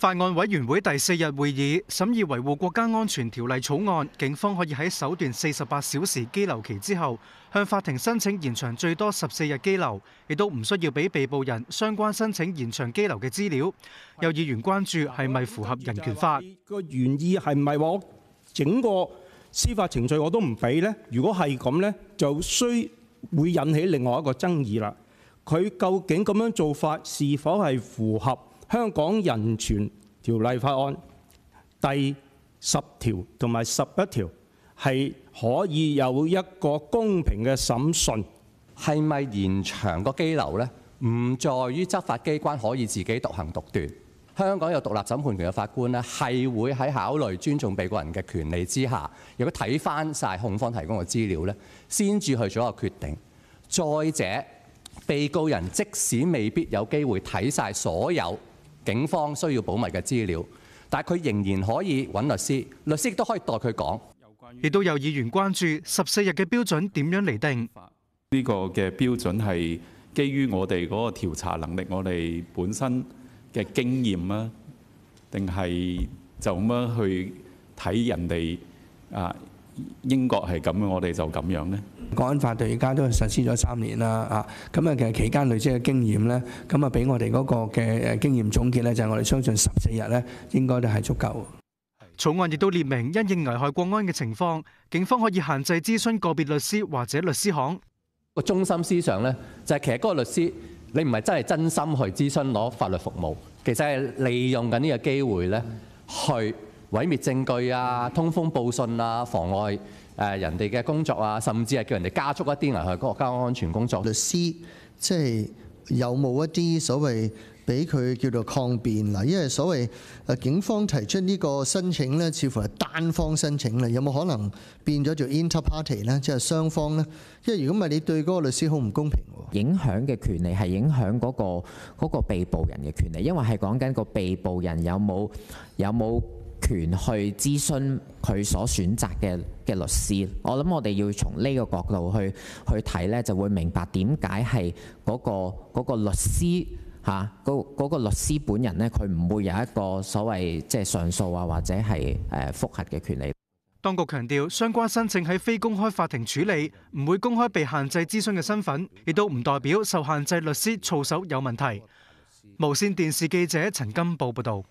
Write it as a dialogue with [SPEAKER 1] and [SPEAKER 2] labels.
[SPEAKER 1] 法案委员会第四日會議審議《維護國家安全條例草案》，警方可以喺首段四十八小時拘留期之後，向法庭申請延長最多十四日拘留，亦都唔需要俾被捕人相關申請延長拘留嘅資料。有議員關注係咪符合《人權
[SPEAKER 2] 法》？個原意係唔係我整個司法程序我都唔俾呢？如果係咁呢，就需會引起另外一個爭議啦。佢究竟咁樣做法是否係符合？香港人權條例法案第十條同埋十一條係可以有一個公平嘅審訊，係咪延長個拘留咧？
[SPEAKER 3] 唔在於執法機關可以自己獨行獨斷。香港有獨立審判權嘅法官咧，係會喺考慮尊重被告人嘅權利之下，如果睇翻晒控方提供嘅資料咧，先至去一個決定。再者，被告人即使未必有機會睇晒所有。警方需要保密嘅資料，但係
[SPEAKER 1] 佢仍然可以揾律師，律師亦都可以代佢講。亦都有議員關注十四日嘅標準點樣嚟定？呢個嘅標準係基於我哋嗰個調查能力，我哋本身嘅經驗啊，定係就咁樣去睇人哋啊？英國係咁，我哋就咁樣呢。《國安法》到而家都實施咗三年啦，啊咁啊，其實期間類似嘅經驗咧，咁啊，俾我哋嗰個嘅誒經驗總結咧，就係我哋相信十四日咧應該都係足夠。草案亦都列明，因應危害國安嘅情況，警方可以限制諮詢個別律師或者律師行。個中心思想咧，就係其實嗰個律師你
[SPEAKER 3] 唔係真係真心去諮詢攞法律服務，其實係利用緊呢個機會咧去。毀滅證據啊，通風報信啊，妨礙誒人哋嘅工作啊，甚至係叫人哋加速一啲嚟去國家安全工作。律師即係有冇一啲所謂俾佢叫做抗辯嗱？因為所謂誒警方提出呢個申請呢，似乎係單方申請啦。有冇可能變咗做 inter party 呢？
[SPEAKER 4] 即係雙方呢？因為如果唔係你對嗰個律師好唔公平喎？影響嘅權利係影響嗰個嗰個被捕人嘅權利，因為係講緊個被捕人有冇有冇。權去諮詢佢所選擇嘅嘅律師，我諗我哋要從呢個角度去去睇呢，就會明白點解係嗰個嗰個律師嚇嗰嗰個律師本人呢，佢唔會有一個所謂即係上訴啊，或者係誒複核嘅權利。
[SPEAKER 1] 當局強調，相關申請喺非公開法庭處理，唔會公開被限制諮詢嘅身份，亦都唔代表受限制律師操守有問題。無線電視記者陳金寶報道。